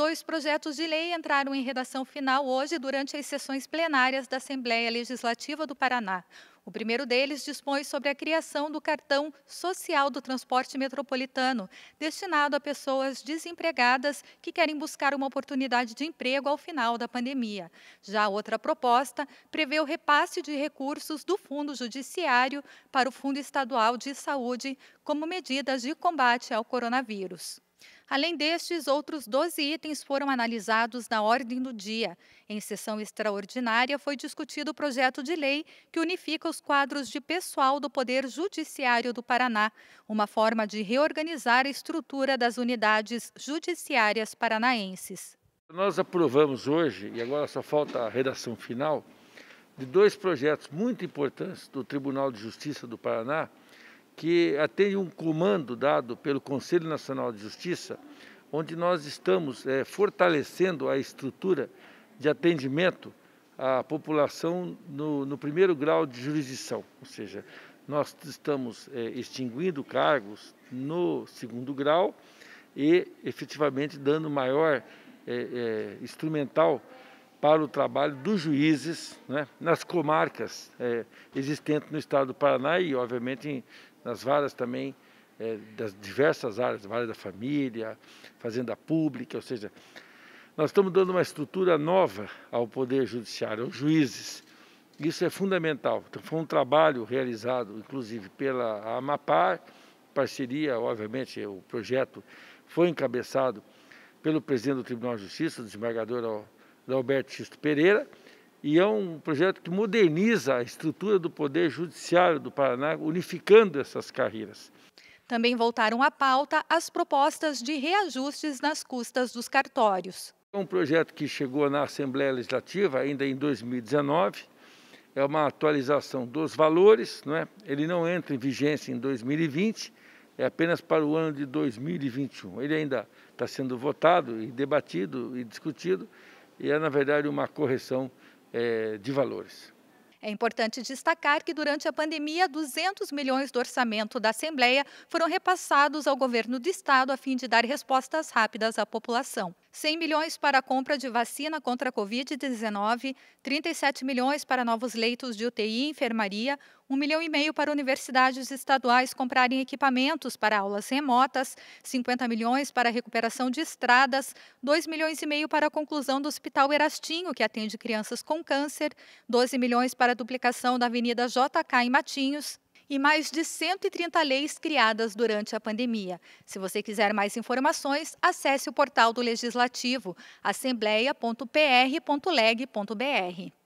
dois projetos de lei entraram em redação final hoje durante as sessões plenárias da Assembleia Legislativa do Paraná. O primeiro deles dispõe sobre a criação do cartão social do transporte metropolitano, destinado a pessoas desempregadas que querem buscar uma oportunidade de emprego ao final da pandemia. Já outra proposta prevê o repasse de recursos do Fundo Judiciário para o Fundo Estadual de Saúde como medidas de combate ao coronavírus. Além destes, outros 12 itens foram analisados na ordem do dia. Em sessão extraordinária, foi discutido o projeto de lei que unifica os quadros de pessoal do Poder Judiciário do Paraná, uma forma de reorganizar a estrutura das unidades judiciárias paranaenses. Nós aprovamos hoje, e agora só falta a redação final, de dois projetos muito importantes do Tribunal de Justiça do Paraná que atende um comando dado pelo Conselho Nacional de Justiça, onde nós estamos é, fortalecendo a estrutura de atendimento à população no, no, primeiro grau de jurisdição, ou seja, nós estamos é, extinguindo cargos no segundo grau e efetivamente dando maior é, é instrumental para o trabalho dos juízes né, nas comarcas é, existentes no estado do Paraná e, obviamente, em nas varas também é, das diversas áreas, vara da família, fazenda pública, ou seja, nós estamos dando uma estrutura nova ao Poder Judiciário, aos juízes. Isso é fundamental. Então, foi um trabalho realizado, inclusive, pela Amapar, parceria, obviamente, o projeto foi encabeçado pelo presidente do Tribunal de Justiça, o desembargador Alberto Xisto Pereira, e é um projeto que moderniza a estrutura do Poder Judiciário do Paraná, unificando essas carreiras. Também voltaram à pauta as propostas de reajustes nas custas dos cartórios. É um projeto que chegou na Assembleia Legislativa ainda em 2019, é uma atualização dos valores, não é? ele não entra em vigência em 2020, é apenas para o ano de 2021. Ele ainda está sendo votado e debatido e discutido, e é, na verdade, uma correção é, de valores. É importante destacar que durante a pandemia, 200 milhões do orçamento da Assembleia foram repassados ao governo do estado a fim de dar respostas rápidas à população. 100 milhões para a compra de vacina contra a Covid-19, 37 milhões para novos leitos de UTI e enfermaria, 1 milhão e meio para universidades estaduais comprarem equipamentos para aulas remotas, 50 milhões para a recuperação de estradas, 2 milhões e meio para a conclusão do Hospital Erastinho, que atende crianças com câncer, 12 milhões para para a duplicação da Avenida JK em Matinhos e mais de 130 leis criadas durante a pandemia. Se você quiser mais informações, acesse o portal do Legislativo, assembleia.pr.leg.br.